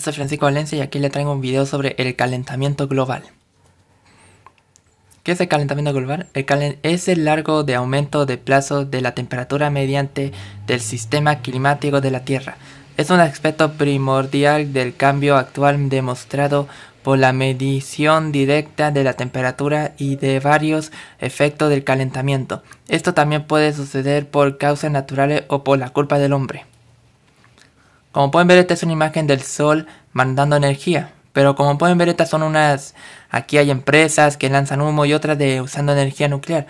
soy Francisco Valencia y aquí le traigo un video sobre el calentamiento global. ¿Qué es el calentamiento global? El es el largo de aumento de plazo de la temperatura mediante del sistema climático de la Tierra. Es un aspecto primordial del cambio actual demostrado por la medición directa de la temperatura y de varios efectos del calentamiento. Esto también puede suceder por causas naturales o por la culpa del hombre. Como pueden ver, esta es una imagen del sol mandando energía. Pero como pueden ver, estas son unas... Aquí hay empresas que lanzan humo y otras de usando energía nuclear.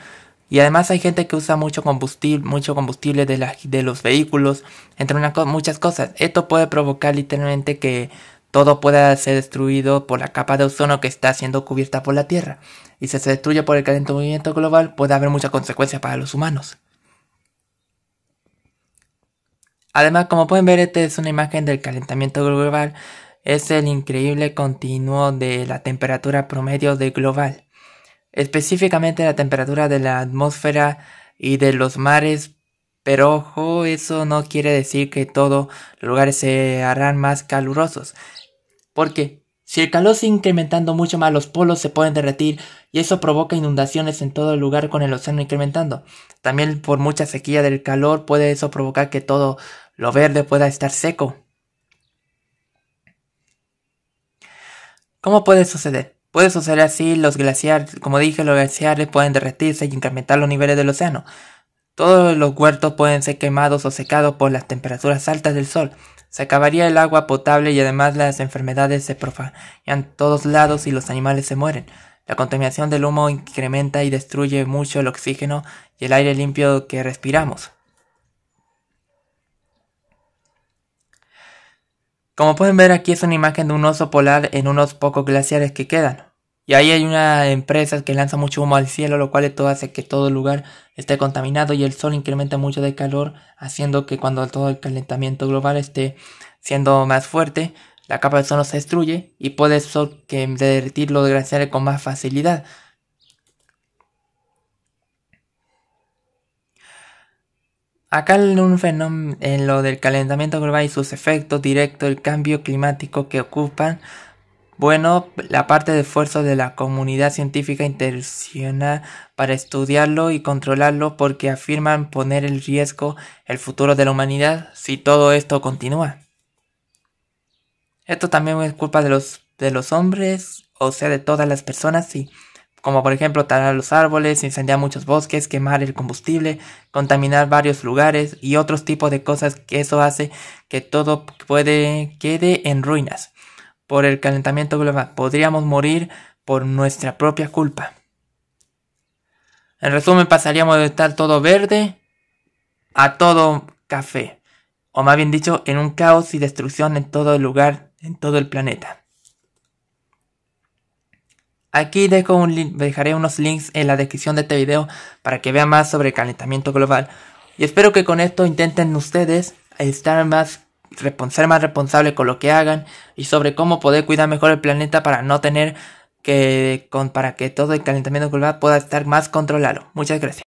Y además hay gente que usa mucho combustible, mucho combustible de, de los vehículos, entre muchas cosas. Esto puede provocar literalmente que todo pueda ser destruido por la capa de ozono que está siendo cubierta por la Tierra. Y si se destruye por el calentamiento global, puede haber muchas consecuencias para los humanos. Además, como pueden ver, esta es una imagen del calentamiento global. Es el increíble continuo de la temperatura promedio de global. Específicamente la temperatura de la atmósfera y de los mares. Pero ojo, eso no quiere decir que todos los lugares se harán más calurosos. Porque si el calor se incrementando mucho más, los polos se pueden derretir y eso provoca inundaciones en todo el lugar con el océano incrementando. También por mucha sequía del calor puede eso provocar que todo lo verde pueda estar seco. ¿Cómo puede suceder? Puede suceder así, los glaciares, como dije, los glaciares pueden derretirse y incrementar los niveles del océano. Todos los huertos pueden ser quemados o secados por las temperaturas altas del sol. Se acabaría el agua potable y además las enfermedades se profanan todos lados y los animales se mueren. La contaminación del humo incrementa y destruye mucho el oxígeno y el aire limpio que respiramos. Como pueden ver aquí es una imagen de un oso polar en unos pocos glaciares que quedan. Y ahí hay una empresa que lanza mucho humo al cielo, lo cual todo hace que todo el lugar esté contaminado y el sol incrementa mucho de calor, haciendo que cuando todo el calentamiento global esté siendo más fuerte, la capa de ozono se destruye y puede ser que derretir los glaciares con más facilidad, Acá en, un fenómeno, en lo del calentamiento global y sus efectos directos, el cambio climático que ocupan, bueno, la parte de esfuerzo de la comunidad científica internacional para estudiarlo y controlarlo porque afirman poner en riesgo el futuro de la humanidad si todo esto continúa. Esto también es culpa de los, de los hombres, o sea, de todas las personas, sí como por ejemplo talar los árboles, incendiar muchos bosques, quemar el combustible, contaminar varios lugares y otros tipos de cosas que eso hace que todo puede quede en ruinas. Por el calentamiento global podríamos morir por nuestra propia culpa. En resumen, pasaríamos de estar todo verde a todo café, o más bien dicho, en un caos y destrucción en todo el lugar, en todo el planeta. Aquí dejaré unos links en la descripción de este video para que vean más sobre el calentamiento global. Y espero que con esto intenten ustedes estar más ser más responsable con lo que hagan y sobre cómo poder cuidar mejor el planeta para no tener que con, para que todo el calentamiento global pueda estar más controlado. Muchas gracias.